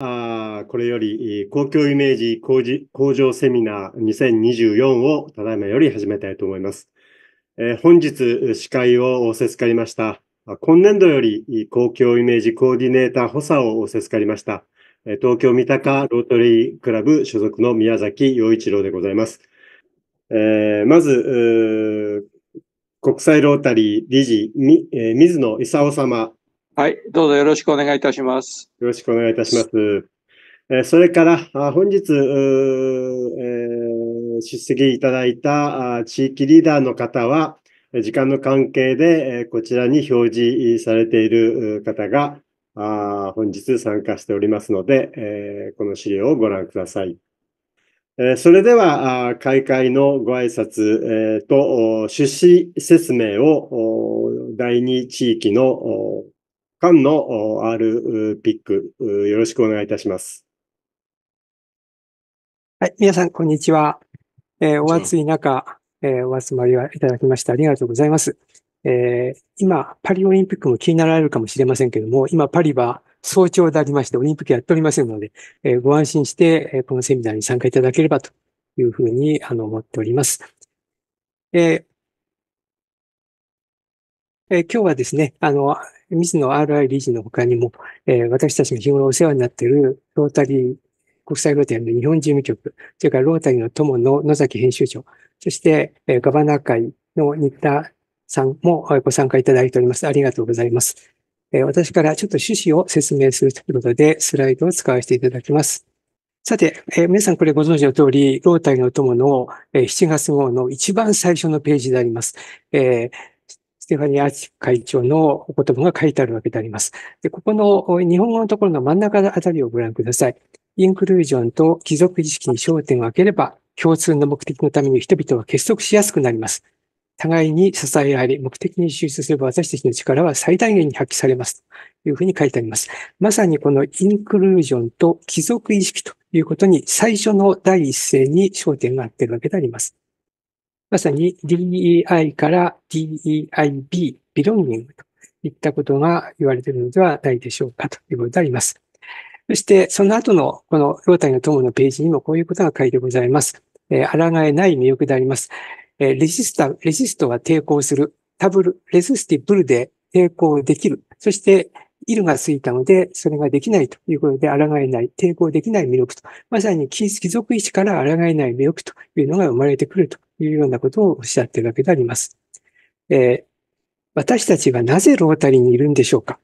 あこれより公共イメージ向向上セミナー2024をただいまより始めたいと思います。えー、本日司会をせつかりました。今年度より公共イメージコーディネーター補佐をせつかりました。東京三鷹ロートリークラブ所属の宮崎陽一郎でございます。えー、まず、国際ロータリー理事、えー、水野勲様はい、どうぞよろしくお願いいたします。よろしくお願いいたします。えそれから、あ本日、えー、出席いただいた地域リーダーの方は、時間の関係で、えこちらに表示されている方が、あ本日参加しておりますので、えこの資料をご覧ください。えそれでは、開会のご挨拶、えと、出資説明を第2地域の菅野 R ピック、よろしくお願いいたします。はい、皆さん、こんにちは。えー、お暑い中、えー、お集まりはいただきまして、ありがとうございます。えー、今、パリオリンピックも気になられるかもしれませんけども、今、パリは早朝でありまして、オリンピックやっておりませんので、えー、ご安心して、えー、このセミナーに参加いただければというふうに、あの、思っております。えーえー、今日はですね、あの、水野 RI 理事の他にも、えー、私たちが日頃お世話になっているロータリー、国際ロータリーの日本事務局、それからロータリーの友の野崎編集長、そして、えー、ガバナー会の新田さんもご参加いただいております。ありがとうございます。えー、私からちょっと趣旨を説明するということで、スライドを使わせていただきます。さて、えー、皆さんこれご存知の通り、ロータリーの友の、えー、7月号の一番最初のページであります。えーテファニー・アーチ会長のお言葉が書いてあるわけであります。でここの日本語のところの真ん中あたりをご覧ください。インクルージョンと貴族意識に焦点を分ければ、共通の目的のために人々は結束しやすくなります。互いに支え合い、目的に集中すれば私たちの力は最大限に発揮されます。というふうに書いてあります。まさにこのインクルージョンと貴族意識ということに最初の第一声に焦点が合っているわけであります。まさに DEI から DEIB、ビロンギングといったことが言われているのではないでしょうかということであります。そして、その後のこのロータリーの友のページにもこういうことが書いてございます。えー、抗えない魅力であります。えー、レジスタ、レジストは抵抗する。タブル、レジスティブルで抵抗できる。そして、イルがついたので、それができないということで、抗えない、抵抗できない魅力と、まさに貴族位置から抗えない魅力というのが生まれてくるというようなことをおっしゃっているわけであります。えー、私たちはなぜロータリーにいるんでしょうか、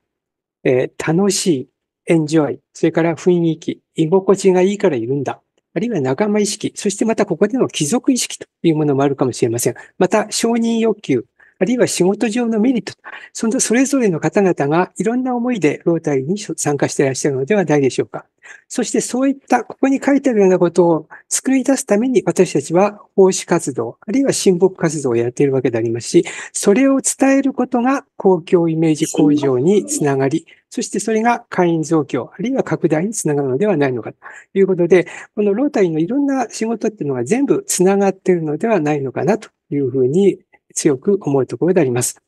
えー、楽しい、エンジョイ、それから雰囲気、居心地がいいからいるんだ。あるいは仲間意識、そしてまたここでの貴族意識というものもあるかもしれません。また承認欲求、あるいは仕事上のメリット、そのそれぞれの方々がいろんな思いでロータリーに参加していらっしゃるのではないでしょうか。そしてそういった、ここに書いてあるようなことを作り出すために私たちは奉仕活動、あるいは親睦活動をやっているわけでありますし、それを伝えることが公共イメージ向上につながり、そしてそれが会員増強、あるいは拡大につながるのではないのかということで、このロータリーのいろんな仕事っていうのが全部つながっているのではないのかなというふうに強く思うところであります。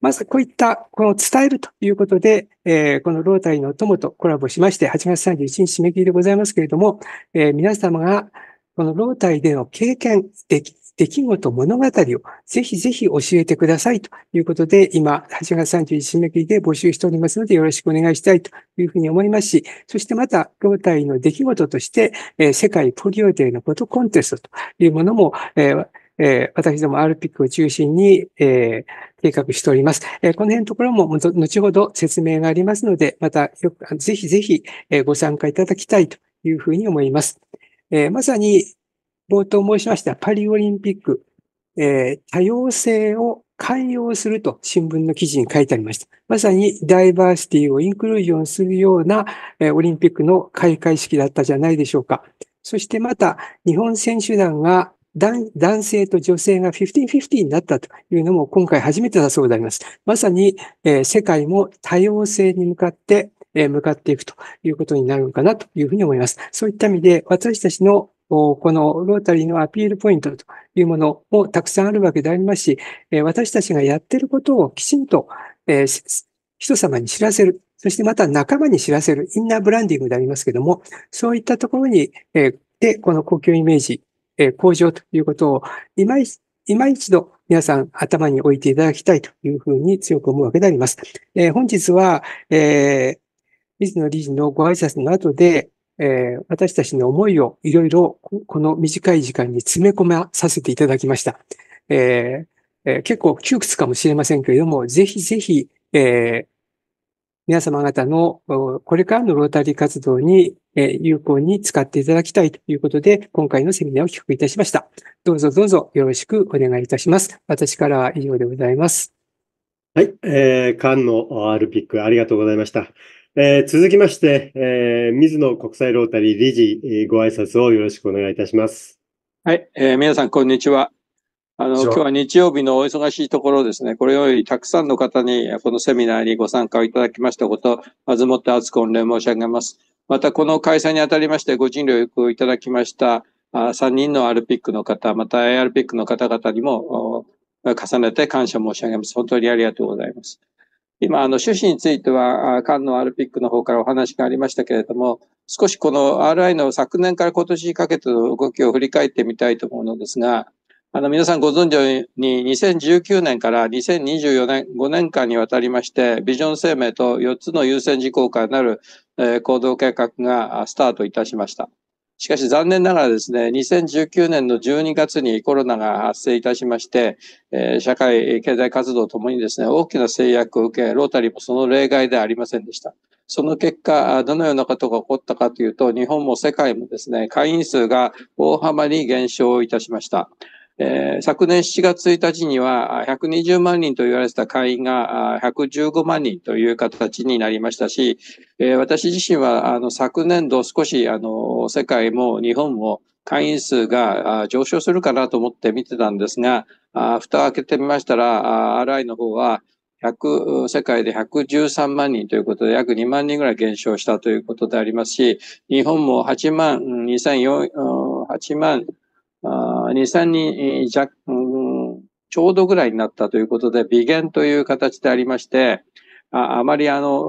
まずこういったこの伝えるということで、えー、このロータリーの友とコラボしまして、8月31日締め切りでございますけれども、えー、皆様がこのロータリーでの経験、出来事、物語をぜひぜひ教えてくださいということで、今、8月31日締め切りで募集しておりますので、よろしくお願いしたいというふうに思いますし、そしてまた、ロータリーの出来事として、えー、世界ポリオデーのことコンテストというものも、えーえー、私ども RPIC を中心に、えー、計画しております。えー、この辺のところも後ほど説明がありますので、またよくぜひぜひ、えご参加いただきたいというふうに思います。えまさに冒頭申しましたパリオリンピック、え多様性を寛容すると新聞の記事に書いてありました。まさにダイバーシティをインクルージョンするような、えオリンピックの開会式だったじゃないでしょうか。そしてまた日本選手団が男性と女性が50-50になったというのも今回初めてだそうであります。まさに、えー、世界も多様性に向かって、えー、向かっていくということになるのかなというふうに思います。そういった意味で私たちのこのロータリーのアピールポイントというものもたくさんあるわけでありますし、えー、私たちがやっていることをきちんと、えー、人様に知らせる。そしてまた仲間に知らせるインナーブランディングでありますけども、そういったところに、えー、で、この公共イメージえ向上ということを、今今一度皆さん頭に置いていただきたいというふうに強く思うわけであります。えー、本日は、えー、水野理事のご挨拶の後で、えー、私たちの思いをいろいろこの短い時間に詰め込まさせていただきました。えー、えー、結構窮屈かもしれませんけれども、ぜひぜひ、え皆様方のこれからのロータリー活動に有効に使っていただきたいということで、今回のセミナーを企画いたしました。どうぞどうぞよろしくお願いいたします。私からは以上でございます。はい、えー、菅野 R ピックありがとうございました。えー、続きまして、えー、水野国際ロータリー理事、えー、ご挨拶をよろしくお願いいたします。はい、えー、皆さんこんにちは。あの、今日は日曜日のお忙しいところですね、これよりたくさんの方に、このセミナーにご参加をいただきましたこと、まずもって厚く御礼申し上げます。また、この開催にあたりまして、ご尽力をいただきました、3人の RPIC の方、また ARPIC の方々にも、重ねて感謝申し上げます。本当にありがとうございます。今、あの、趣旨については、菅野 RPIC の方からお話がありましたけれども、少しこの RI の昨年から今年にかけての動きを振り返ってみたいと思うのですが、あの、皆さんご存知のように、2019年から2024年、5年間にわたりまして、ビジョン生命と4つの優先事項からなる、えー、行動計画がスタートいたしました。しかし残念ながらですね、2019年の12月にコロナが発生いたしまして、えー、社会、経済活動ともにですね、大きな制約を受け、ロータリーもその例外ではありませんでした。その結果、どのようなことが起こったかというと、日本も世界もですね、会員数が大幅に減少いたしました。えー、昨年7月1日には120万人と言われてた会員が115万人という形になりましたし、えー、私自身はあの昨年度少しあの世界も日本も会員数が上昇するかなと思って見てたんですが、蓋を開けてみましたら、RI の方は100世界で113万人ということで、約2万人ぐらい減少したということでありますし、日本も8万2 0 0 4 8万、2、3人弱、うん、ちょうどぐらいになったということで、微減という形でありまして、ああまりあの、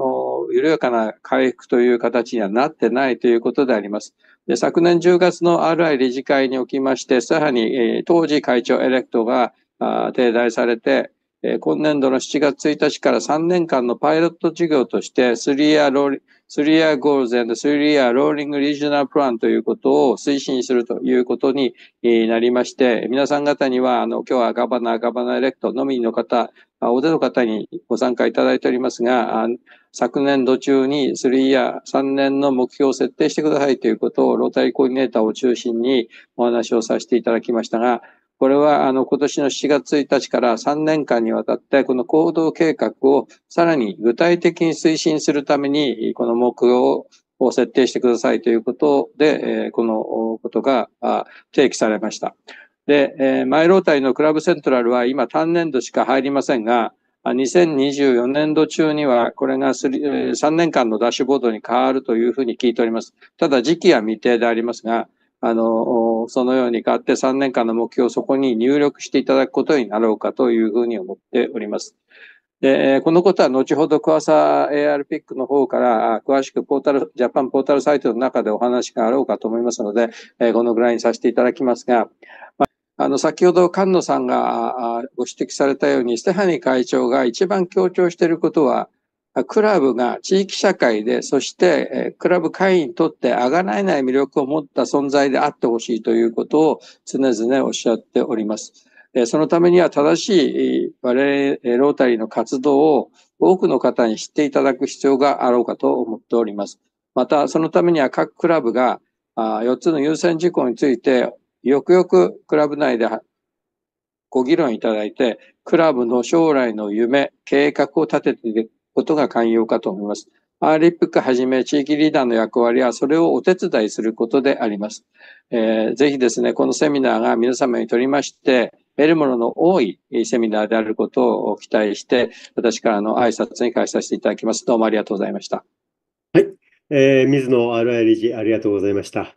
緩やかな回復という形にはなってないということであります。で昨年10月の RI 理事会におきまして、さらに、えー、当時会長エレクトがあ停滞されて、今年度の7月1日から3年間のパイロット事業として、3-year ローリング、3-year goals and 3-year rolling regional plan ということを推進するということになりまして、皆さん方には、あの、今日はガバナー、ガバナーエレクトのみの方、大手の方にご参加いただいておりますが、昨年度中に3や3年の目標を設定してくださいということをロータリーコーディネーターを中心にお話をさせていただきましたが、これはあの今年の7月1日から3年間にわたってこの行動計画をさらに具体的に推進するためにこの目標を設定してくださいということで、このことが提起されました。で、マイロータイのクラブセントラルは今単年度しか入りませんが、2024年度中には、これが3年間のダッシュボードに変わるというふうに聞いております。ただ時期は未定でありますが、あの、そのように変わって3年間の目標をそこに入力していただくことになろうかというふうに思っております。で、このことは後ほどクワサ ARPIC の方から詳しくポータル、ジャパンポータルサイトの中でお話があろうかと思いますので、このぐらいにさせていただきますが、あの、先ほど菅野さんがご指摘されたように、ステハニー会長が一番強調していることは、クラブが地域社会で、そしてクラブ会員にとってあがないない魅力を持った存在であってほしいということを常々おっしゃっております。そのためには正しい我々ロータリーの活動を多くの方に知っていただく必要があろうかと思っております。また、そのためには各クラブが4つの優先事項について、よくよくクラブ内でご議論いただいて、クラブの将来の夢、計画を立ててことが肝要かと思います。RIPC はじめ地域リーダーの役割はそれをお手伝いすることであります。えー、ぜひですね、このセミナーが皆様にとりまして、得るものの多いセミナーであることを期待して、私からの挨拶に返させていただきます。どうもありがとうございました。はい。えー、水野 RI 理事、ありがとうございました。